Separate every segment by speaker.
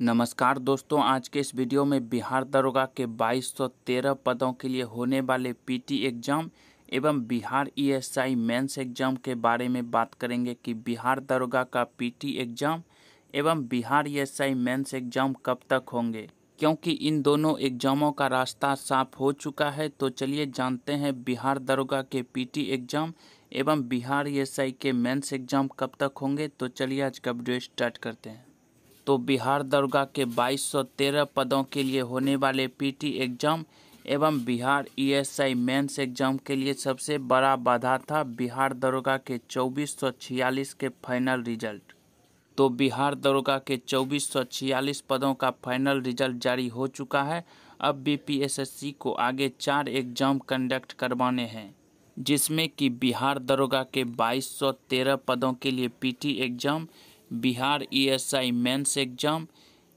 Speaker 1: नमस्कार दोस्तों आज के इस वीडियो में बिहार दरोगा के 2213 पदों के लिए होने वाले पीटी एग्जाम एवं बिहार ईएसआई मेंस एग्जाम के बारे में बात करेंगे कि बिहार दरोगा का पीटी एग्जाम एवं बिहार ईएसआई मेंस एग्जाम कब तक होंगे क्योंकि इन दोनों एग्जामों का रास्ता साफ हो चुका है तो चलिए जानते हैं बिहार दरोगा के पीटी एग्जाम एवं बिहार ईएसआई के मेंस एग्जाम कब तक होंगे तो चलिए आज का वीडियो स्टार्ट करते हैं तो बिहार दरोगा के 2213 पदों के लिए होने वाले पीटी एग्जाम एवं बिहार ईएसआई मेंस एग्जाम के लिए सबसे बड़ा बाधा था बिहार दरोगा के 2446 के फाइनल रिजल्ट तो बिहार दरोगा के 2446 पदों का फाइनल रिजल्ट जारी हो चुका है अब बीपीएसएससी को आगे चार एग्जाम कंडक्ट करवाने हैं जिसमें कि बिहार दरोगा के 2213 पदों के लिए PT exam Bihar ESI mains exam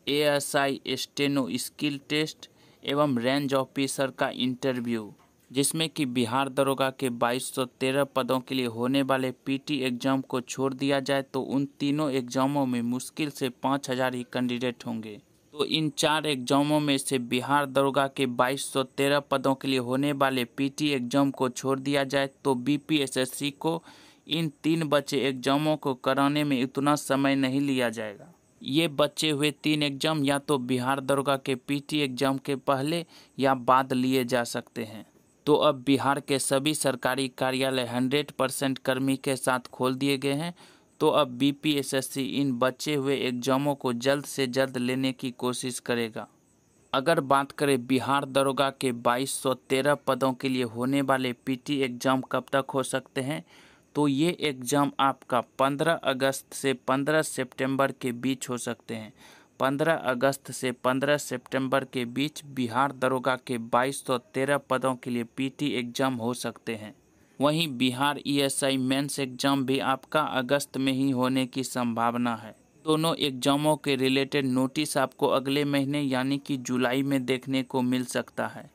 Speaker 1: ASI steno skill test एवं रेंज ऑफिसर का इंटरव्यू जिसमें कि बिहार दरोगा के 2213 पदों के लिए होने वाले पीटी एग्जाम को छोड़ दिया जाए तो उन तीनों एग्जामों में मुश्किल से 5000 ही कैंडिडेट होंगे तो इन चार एग्जामों में से बिहार दरोगा के 2213 पदों के लिए होने वाले पीटी एग्जाम को छोड़ दिया जाए तो बीपीएसएससी को इन तीन बचे एग्जामों को कराने में इतना समय नहीं लिया जाएगा ये बचे हुए तीन एग्जाम या तो बिहार दरोगा के पीटी एग्जाम के पहले या बाद लिए जा सकते हैं तो अब बिहार के सभी सरकारी कार्यालय हंड्रेड परसेंट कर्मी के साथ खोल दिए गए हैं तो अब बीपीएसएससी इन बचे हुए एग्जामों को जल्द से जल्द लेने की कोशिश करेगा अगर बात करें बिहार दरोगा के 2213 पदों के लिए होने वाले पीटी एग्जाम कब तक हो सकते हैं तो ये एग्ज़ाम आपका 15 अगस्त से 15 सितंबर के बीच हो सकते हैं 15 अगस्त से 15 सितंबर के बीच बिहार दरोगा के 2213 पदों के लिए पीटी एग्ज़ाम हो सकते हैं वहीं Bihar ESI e mains exam भी आपका अगस्त में ही होने की संभावना है दोनों एग्ज़ामों के रिलेटेड नोटिस आपको अगले महीने यानी कि जुलाई में देखने को मिल सकता है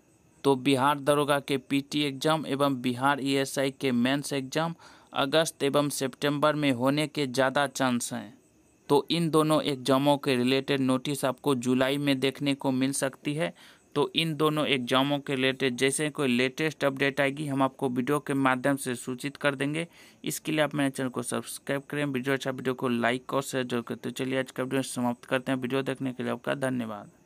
Speaker 1: तो बिहार दरोगा के पीटी एग्ज़ाम एवं बिहार ईएसआई e के मेंस एग्ज़ाम अगस्त एवं सितंबर में होने के ज़्यादा चांस हैं तो इन दोनों एग्ज़ामों के रिलेटेड नोटिस आपको जुलाई में देखने को मिल सकती है तो इन दोनों एग्ज़ामों के रिलेटेड जैसे कोई लेटेस्ट अपडेट आएगी हम आपको वीडियो के माध्यम से सूचित कर देंगे इसके लिए आप मेरे चैनल को सब्सक्राइब करें वीडियो अच्छा वीडियो को लाइक और शेयर जरूर करें तो चलिए आज का वीडियो समाप्त करते हैं वीडियो देखने के लिए आपका धन्यवाद